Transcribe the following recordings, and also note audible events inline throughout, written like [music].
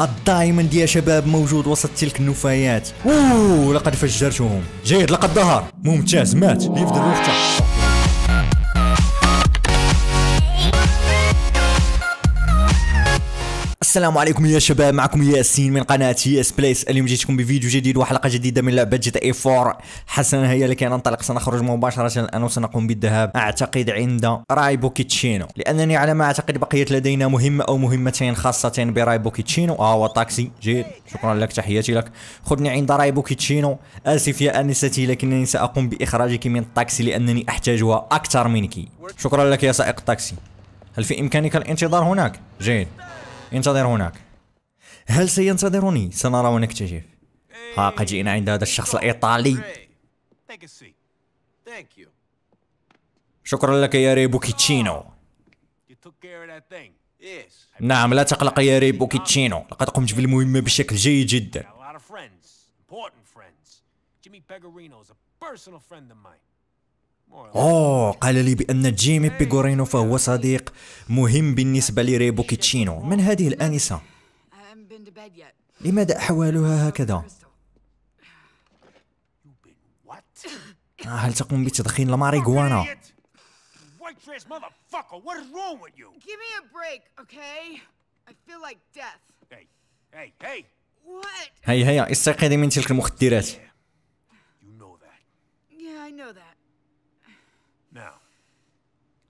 الدايموند يا شباب موجود وسط تلك النفايات اوه لقد فجرتهم جيد لقد ظهر ممتاز مات ليفدر وقته السلام عليكم يا شباب معكم ياسين من قناه ياس بليس اليوم جيتكم بفيديو جديد وحلقه جديده من لعبه جي تي اي 4 حسنا هيا لكي انطلق سنخرج مباشره الان وسنقوم بالذهاب اعتقد عند رايبو كيتشينو لانني على ما اعتقد بقيت لدينا مهمه او مهمتين خاصتين برايبو كيتشينو اه هو جيد شكرا لك تحياتي لك خذني عند رايبو كيتشينو اسف يا انستي لكنني ساقوم باخراجك من الطاكسي لانني احتاجها اكثر منك شكرا لك يا سائق الطاكسي هل في امكانك الانتظار هناك جيد انتظر هناك هل سينتظرني سنرى ونكتشف ها قد جئنا عند هذا الشخص الايطالي شكرا لك يا ريبوكيتشينو نعم لا تقلق يا ريبوكيتشينو لقد قمت بالمهمة بشكل جيد جدا أوه قال لي بأن جيمي بيغورينو فهو صديق مهم بالنسبة لريبو كيتشينو من هذه الآنسة لماذا أحوالها هكذا؟ آه، هل تقوم بتدخين الماريجوانا؟ هيا هيا استيقظي من تلك المخدرات. Now,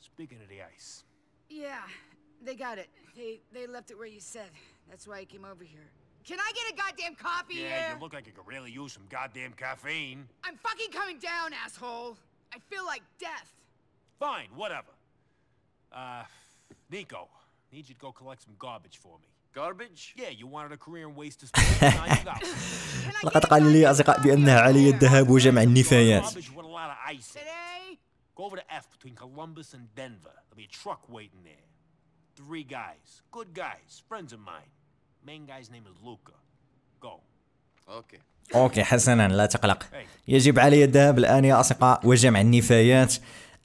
speaking of the ice. Yeah, they got it. They they left it where you said. That's why I came over here. Can I get a goddamn coffee yeah, here? you look like you could really use some goddamn caffeine. I'm fucking coming down, asshole. I feel like death. Fine, whatever. Uh, Nico, need you to go collect some garbage for me. Garbage? Yeah, you wanted a career in waste disposal. لقد قال لي أصدقاء بأنها علي الذهاب وجمع النفايات. Go over to F between Columbus and Denver. There'll be a truck waiting there. Three guys. Good guys. Friends of mine. Main guy's name is Luca. Go. Okay. اوكي حسنا لا تقلق يجب علي الذهاب الان يا اصدقاء وجمع النفايات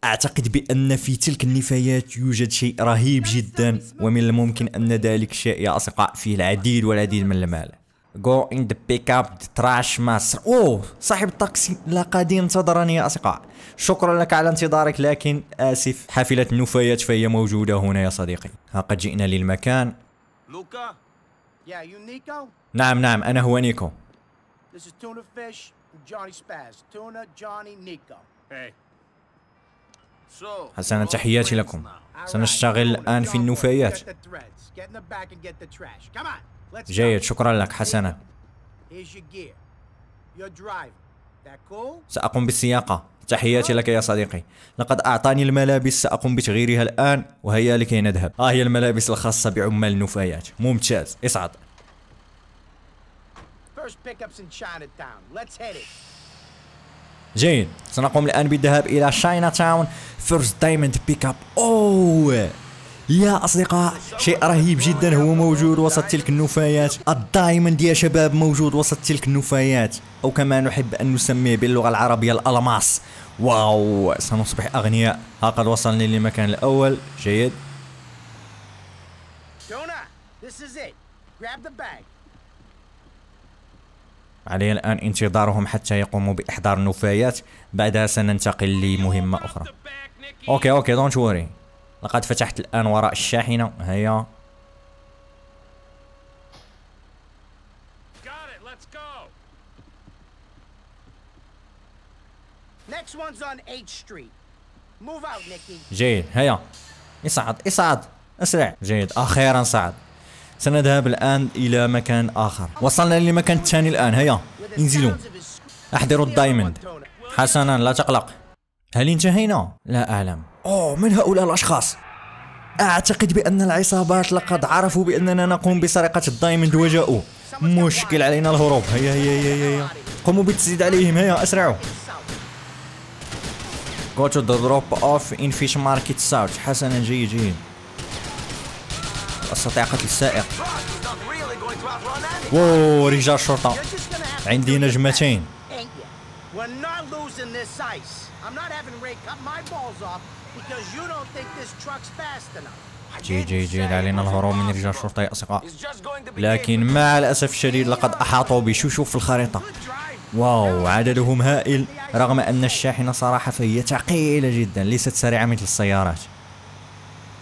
اعتقد بان في تلك النفايات يوجد شيء رهيب جدا ومن الممكن ان ذلك الشيء يا اصدقاء فيه العديد والعديد من المال جو عند بيك اب تراش ماستر اوه صاحب الطاكسي لقد انتظرني يا اصدقاء شكرا لك على انتظارك لكن اسف حافله النفايات فهي موجوده هنا يا صديقي ها قد جئنا للمكان لوكا يا يو نيكو نعم نعم انا هو نيكو This is tuna fish and Johnny Spaz tuna Johnny Nico hey So, حسنا تحياتي لكم سنشتغل الان في النفايات جيد شكرا لك حسنا سأقوم بالسياقة تحياتي لك يا صديقي لقد أعطاني الملابس سأقوم بتغييرها الآن وهيا لكي نذهب ها آه هي الملابس الخاصة بعمال النفايات ممتاز اصعد جيد سنقوم الآن بالذهاب إلى شاينا تاون فيرست دايموند بيك أب أوه يا أصدقاء شيء رهيب جدا هو موجود وسط تلك النفايات الدايموند يا شباب موجود وسط تلك النفايات أو كما نحب أن نسميه باللغة العربية الألماس واو سنصبح أغنياء ها قد وصلني للمكان الأول جيد علي الآن انتظارهم حتى يقوموا بإحضار النفايات بعدها سننتقل لمهمة أخرى أوكي أوكي دونت وري لقد فتحت الآن وراء الشاحنة هيا جيد هيا اصعد اصعد اسرع جيد اخيرا صعد سنذهب الان الى مكان اخر وصلنا للمكان الثاني الان هيا انزلوا احضروا الدايموند حسنا لا تقلق هل انتهينا لا اعلم أوه من هؤلاء الأشخاص؟ أعتقد بأن العصابات لقد عرفوا بأننا نقوم بسرقة الدايموند وجاءوا مشكل علينا الهروب هيا هيا هيا هيا قوموا بالتسديد عليهم هيا أسرعوا Go to the drop off in fish market south حسنا جيد جيد أستطيع قتل السائق واو رجال الشرطة عندي نجمتين We're not losing this ice. I'm not having Ray cut my balls off جي جي جي علينا الهروب من رجال الشرطة يا أصدقاء لكن مع الأسف الشديد لقد أحاطوا بشوشو في الخريطة واو عددهم هائل رغم أن الشاحنة صراحة فهي ثقيلة جدا ليست سريعة مثل السيارات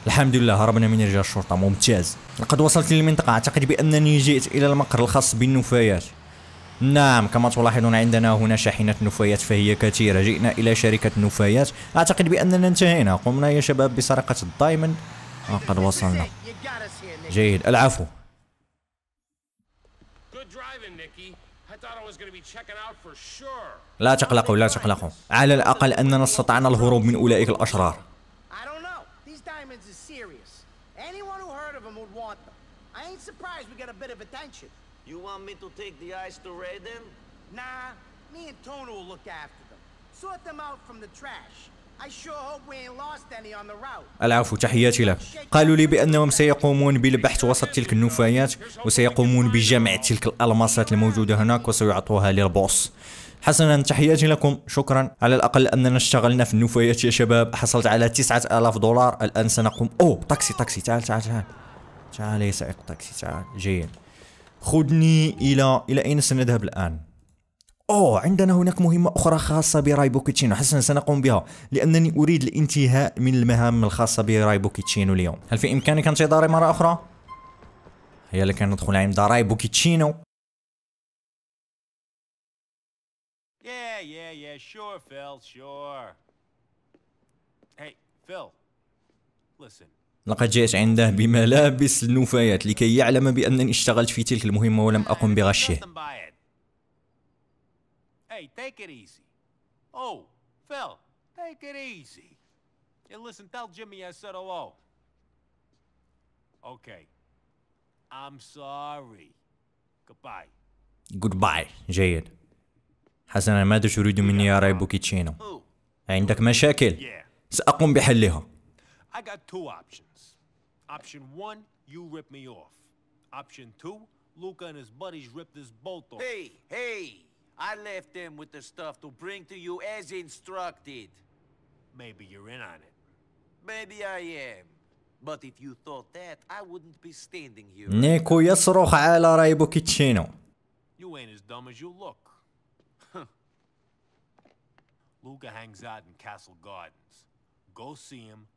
الحمد لله هربنا من رجال الشرطة ممتاز لقد وصلت للمنطقة أعتقد بأنني جئت إلى المقر الخاص بالنفايات نعم كما تلاحظون عندنا هنا شاحنة نفايات فهي كثيرة جئنا إلى شركة نفايات أعتقد بأننا انتهينا قمنا يا شباب بسرقة الدايموند وقد آه، وصلنا جيد العفو لا تقلقوا لا تقلقوا على الأقل أننا استطعنا الهروب من أولئك الأشرار I ain't surprised we get a bit of attention. You want me to take the ice to Raiden? Nah, me and Tona will look after them. Sort them out from the trash. العفو تحياتي له قالوا لي بأنهم سيقومون بالبحث وسط تلك النفايات وسيقومون بجمع تلك الألماسات الموجودة هناك وسيعطوها للبوس حسنا تحياتي لكم شكرا على الأقل أننا اشتغلنا في النفايات يا شباب حصلت على 9000 دولار الآن سنقوم أوه طاكسي طاكسي تعال تعال تعال تعال يا سائق الطاكسي تعال جيد خذني إلى إلى أين سنذهب الآن؟ أوه عندنا هناك مهمة أخرى خاصة براي بوكيتشينو حسنا سنقوم بها لأنني أريد الانتهاء من المهام الخاصة براي بوكيتشينو اليوم هل في إمكانك انتظاري مرة أخرى؟ هيا لك ندخل عند راي بوكيتشينو Yeah, yeah, yeah, sure, Phil, sure. Hey, Phil, listen. لقد جئت عنده بملابس النفايات لكي يعلم بأنني اشتغلت في تلك المهمة ولم أقم بغشه Hey, take it easy. Oh, Phil, take it easy. And listen, tell Jimmy I said hello. Okay. I'm sorry. Goodbye. Goodbye. جيد. حسنا ماذا تريد مني يا راي بوكيتشينو؟ عندك مشاكل؟ سأقوم بحلها. I got two options. Option one, you rip me off. Option two, Luca and his buddies ripped this bolt off. Hey, hey! I left them with the stuff to bring to you as instructed. Maybe you're in on it. Maybe I am. But if you thought that, I wouldn't be standing here. نيكو يصرخ على راي بوكيتشينو. You ain't as dumb as you look. Luca hangs out in Castle Gardens. Go see him,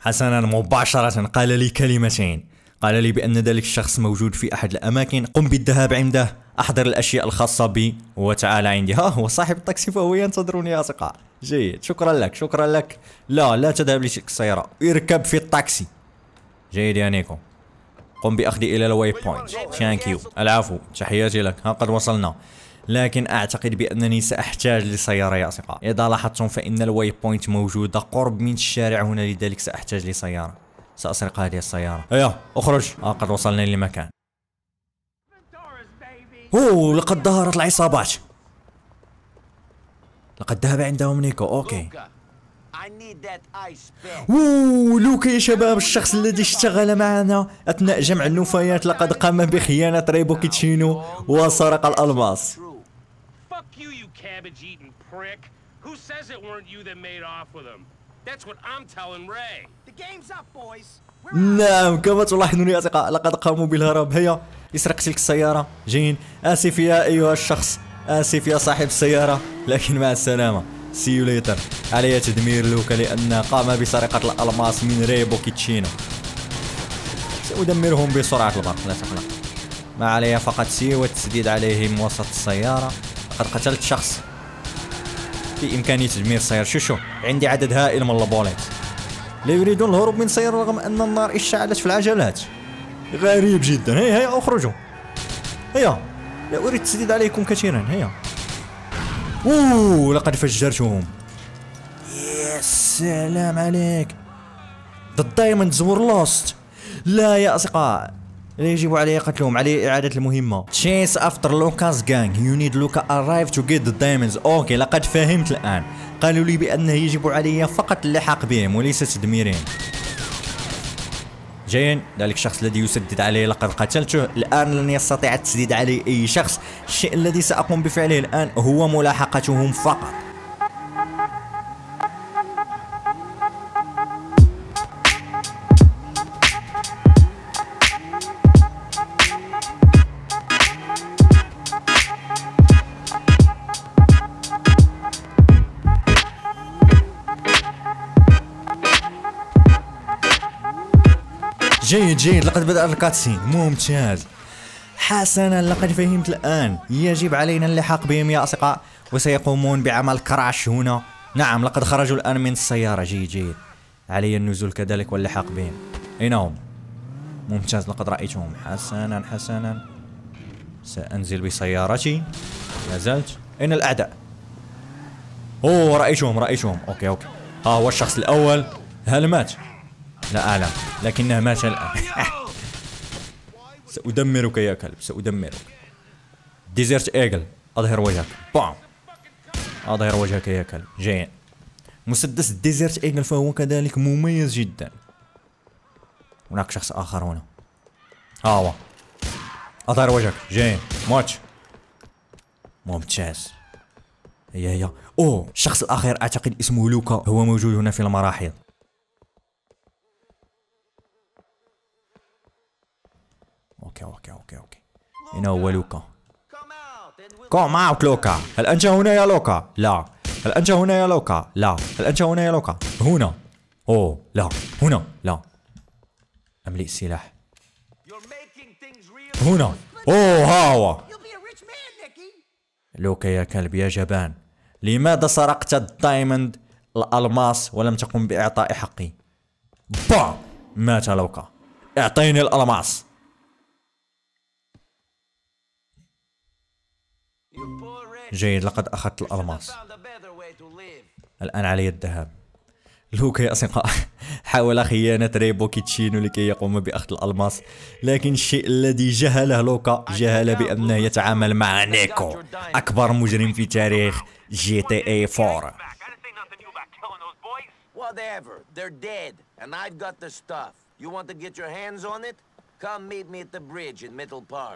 حسنا مباشرة قال لي كلمتين قال لي بأن ذلك الشخص موجود في أحد الأماكن قم بالذهاب عنده أحضر الأشياء الخاصة بي وتعال عندي ها هو صاحب الطاكسي فهو ينتظرني يا أصدقاء جيد شكرا لك شكرا لك لا لا تذهب لتلك السيارة اركب في الطاكسي جيد يا نيكو قم بأخذي إلى الواي بوينت ثانك يو العفو تحياتي لك ها قد وصلنا لكن أعتقد بأنني سأحتاج لسيارة اصدقاء إذا لاحظتم فإن الواي بوينت موجودة قرب من الشارع هنا لذلك سأحتاج لسيارة سأسرق هذه السيارة هيا أيوه، أخرج آه قد وصلنا لمكان أوه لقد ظهرت العصابات لقد ذهب عندهم نيكو أوكي اوه لوكا يا شباب الشخص الذي اشتغل معنا اثناء جمع النفايات لقد قام بخيانه ريبوكيتشينو وسرق الالماس cabbage-eating prick. Who says it weren't you that made off with him? That's what I'm telling Ray. The game's up, boys. نعم كما تلاحظون يا اصدقاء لقد قاموا بالهرب هيا اسرق تلك السيارة جين اسف يا ايها الشخص اسف يا صاحب السيارة لكن مع السلامة سي يو ليتر علي تدمير لوكا لان قام بسرقة الالماس من ريبو كيتشينو سأدمرهم بسرعة البرق لا تقلق ما علي فقط سي والتسديد عليهم وسط السيارة لقد قتلت شخص بإمكاني تدمير شو عندي عدد هائل من البوليت لا يريدون الهروب من سير رغم أن النار اشتعلت في العجلات غريب جدا هيا هيا اخرجوا هيا لا أريد التسديد عليكم كثيرا هيا أوه لقد فجرتهم يا سلام عليك ذا دايموند زور لوست لا يا أصدقاء يجب عليه قتلهم عليه إعادة المهمة تشيس أفتر لوكاس جانج يو نيد لوكا أرايف تو جيت ذا دايموندز أوكي لقد فهمت الآن قالوا لي بأنه يجب علي فقط اللحاق بهم وليس تدميرهم جين ذلك الشخص الذي يسدد عليه لقد قتلته الآن لن يستطيع التسديد عليه أي شخص الشيء الذي سأقوم بفعله الآن هو ملاحقتهم فقط جيد جيد لقد بدأ الكاتسين ممتاز حسنا لقد فهمت الآن يجب علينا اللحاق بهم يا أصدقاء وسيقومون بعمل كراش هنا نعم لقد خرجوا الآن من السيارة جيد جيد علي النزول كذلك واللحاق بهم أين هم؟ ممتاز لقد رأيتهم حسنا حسنا سأنزل بسيارتي لا زلت أين الأعداء؟ أوه رأيتهم رأيتهم أوكي أوكي ها هو الشخص الأول هل مات؟ لا أعلم لكنها مات الآن سأدمرك يا كلب سأدمرك ديزيرت ايجل أظهر وجهك بام أظهر وجهك يا كلب جيد مسدس ديزيرت ايجل فهو كذلك مميز جدا هناك شخص آخر هنا ها هو أظهر وجهك جيد ماتش ممتاز هيا هيا اوه الشخص الاخر اعتقد اسمه لوكا هو موجود هنا في المراحل اوكي اوكي اوكي اوكي هنا هو لوكا كوم اوت لوكا هل انت هنا يا لوكا لا هل انت هنا يا لوكا لا هل انت هنا يا لوكا هنا اوه لا هنا لا املئ السلاح هنا اوه ها هو لوكا يا كلب يا جبان لماذا سرقت الدايموند الالماس ولم تقم باعطاء حقي با مات لوكا اعطيني الالماس جيد لقد أخذت الألماس الآن علي الذهاب لوكا يا أصدقاء [laughs] حاول خيانة ريبو كيتشينو لكي يقوم بأخذ الألماس لكن الشيء الذي جهله لوكا جهل بأنه يتعامل مع نيكو أكبر مجرم في تاريخ جي تي اي 4 Whatever, they're dead, and I've got the stuff. You want to get your hands on it?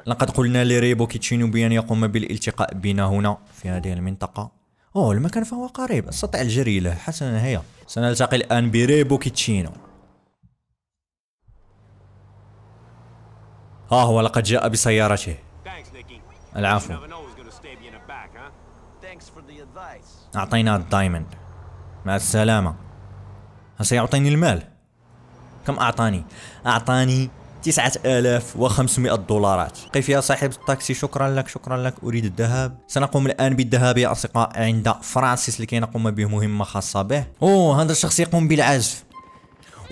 لقد قلنا لريبو كيتشينو بأن يقوم بالالتقاء بنا هنا في هذه المنطقة أوه المكان فهو قريب أستطيع الجري له حسنا هيا سنلتقي الآن بريبو كيتشينو ها هو لقد جاء بسيارته العفو أعطينا الدايموند مع السلامة هل سيعطيني المال؟ كم أعطاني؟ أعطاني 9500 دولارات قي فيها صاحب الطاكسي شكرا لك شكرا لك اريد الذهاب سنقوم الان بالذهاب يا اصدقاء عند فرانسيس لكي نقوم بمهمه خاصه به اوه هذا الشخص يقوم بالعزف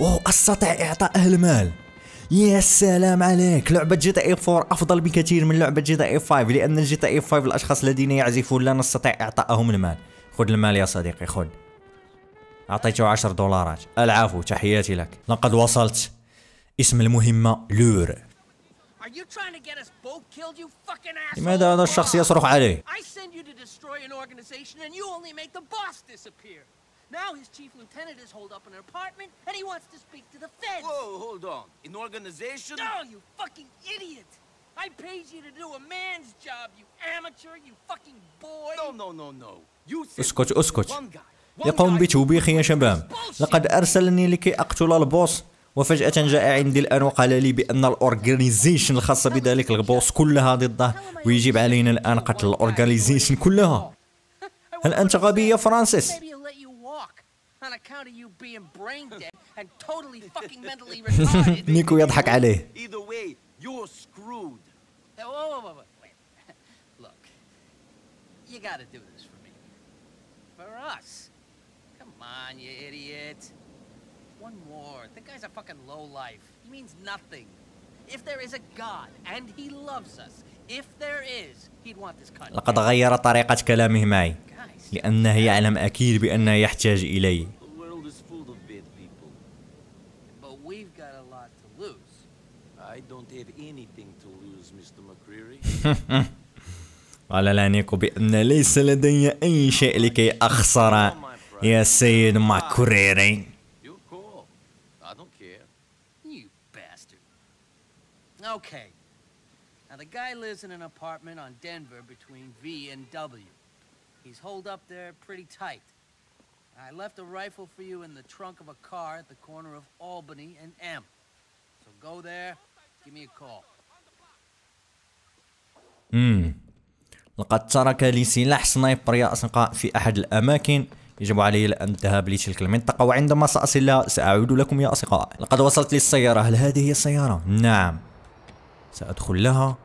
اوه استطيع اعطائه المال يا سلام عليك لعبة جي تي اي 4 افضل بكثير من لعبة جي تي اي 5 لان جي تي اي 5 الاشخاص الذين يعزفون لا نستطيع اعطائهم المال خذ المال يا صديقي خذ اعطيته 10 دولارات العفو تحياتي لك لقد وصلت اسم المهمة لور لماذا هذا الشخص يصرخ عليه؟ Now his chief lieutenant is holed up in an apartment, and he wants to speak to the Fed. Whoa, hold on. An organization? No, you fucking idiot! I paid you to do a man's job, you amateur, you fucking boy. No, no, no, no. You said one guy. One guy. يقوم بتوبيخي يا شباب. لقد أرسلني لكي أقتل البوس. وفجأة جاء عندي الآن وقال لي بأن الأورجانيزيشن الخاصة بذلك البوس كلها ضده ويجب علينا الآن قتل الأورجانيزيشن كلها هل أنت غبي يا فرانسيس؟ نيكو [laughs] يضحك عليه You gotta do this for me. For us. Come on, you idiot. one more. The guy's a fucking low life. He means nothing. If there is a God and he loves us, if there is, he'd want this cut. لقد غير طريقة كلامه معي لأنه يعلم أكيد بأنه يحتاج إلي. قال لانيكو بأن ليس لدي أي شيء لكي أخسر يا سيد ماكوريري Okay. Now, the guy lives in an apartment on Denver between V and W. He's holed up there pretty tight. I left a rifle for you in the trunk of a car at the corner of Albany and M. So go there, give me a call. امم لقد ترك لي سلاح سنايبر يا أصدقاء في احد الاماكن يجب علي الان الذهاب لتلك المنطقه وعندما ساصل ساعود لكم يا اصدقاء لقد وصلت للسياره هل هذه هي السياره نعم سأدخل لها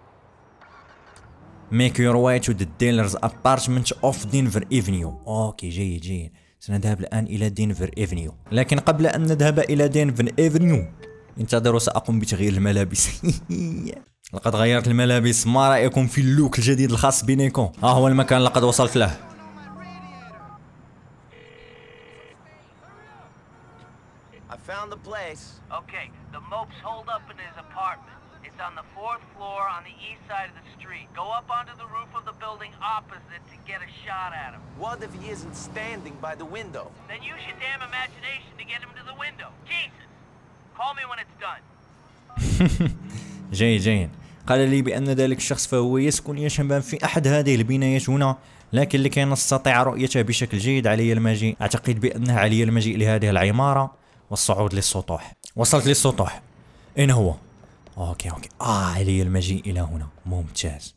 ميك يور وايت the ديلرز ابارتمنت اوف دينفر Avenue اوكي جيد جيد سنذهب الان الى دينفر ايفنيو لكن قبل ان نذهب الى دينفر ايفنيو انتظروا ساقوم بتغيير الملابس [laughs] لقد غيرت الملابس ما رايكم في اللوك الجديد الخاص بنيكو ها هو المكان لقد وصلت له I found the place. Okay, the mopes hold up in his apartment. It's on the fourth floor on the east side of the street. Go up onto the roof of the building opposite to get a shot at him. What if he isn't standing by the window? Then use your damn imagination to get him to the window. Jesus! Call me when it's done. جيد جيد قال لي بأن ذلك الشخص فهو يسكن يشبان في أحد هذه البنايات هنا لكن لكي نستطيع رؤيته بشكل جيد علي المجيء أعتقد بأنه علي المجيء لهذه العمارة والصعود للسطوح وصلت للسطوح أين هو؟ أوكي أوكي آه علي المجيء إلى هنا ممتاز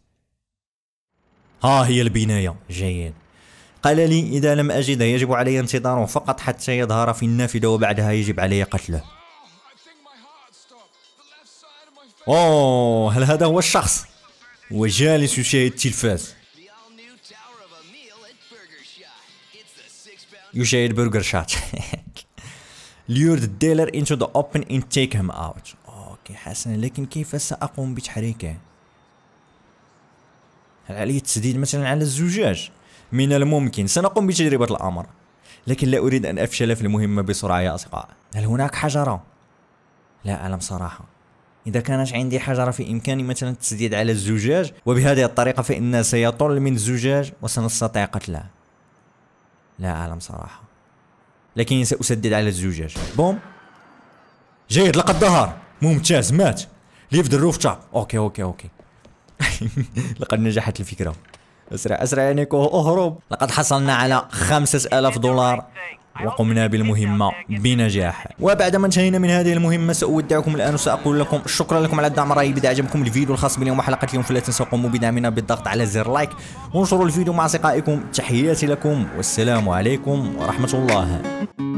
ها آه، هي البناية جيد قال لي إذا لم أجده يجب علي انتظاره فقط حتى يظهر في النافذة وبعدها يجب علي قتله أوه هل هذا هو الشخص وجالس يشاهد التلفاز يشاهد برجر شات [laughs] ليورد ديلر انتو ذا اوبن ان تيك هيم اوت اوكي حسنا لكن كيف ساقوم بتحريكه هل علي التسديد مثلا على الزجاج من الممكن سنقوم بتجربه الامر لكن لا اريد ان افشل في المهمه بسرعه يا اصدقاء هل هناك حجره لا اعلم صراحه إذا كانت عندي حجرة في إمكاني مثلا التسديد على الزجاج وبهذه الطريقة فإن سيطل من الزجاج وسنستطيع قتله لا أعلم صراحة لكني سأسدد على الزجاج بوم جيد لقد ظهر ممتاز مات ليف ذا روف توب اوكي اوكي اوكي [laughs] لقد نجحت الفكره اسرع اسرع يا نيكو اهرب لقد حصلنا على 5000 دولار وقمنا بالمهمة بنجاح وبعد ما انتهينا من هذه المهمة سأودعكم الآن وسأقول لكم شكرا لكم على الدعم الرهيب إذا عجبكم الفيديو الخاص باليوم وحلقة اليوم فلا تنسوا قوموا بدعمنا بالضغط على زر لايك وانشروا الفيديو مع أصدقائكم تحياتي لكم والسلام عليكم ورحمة الله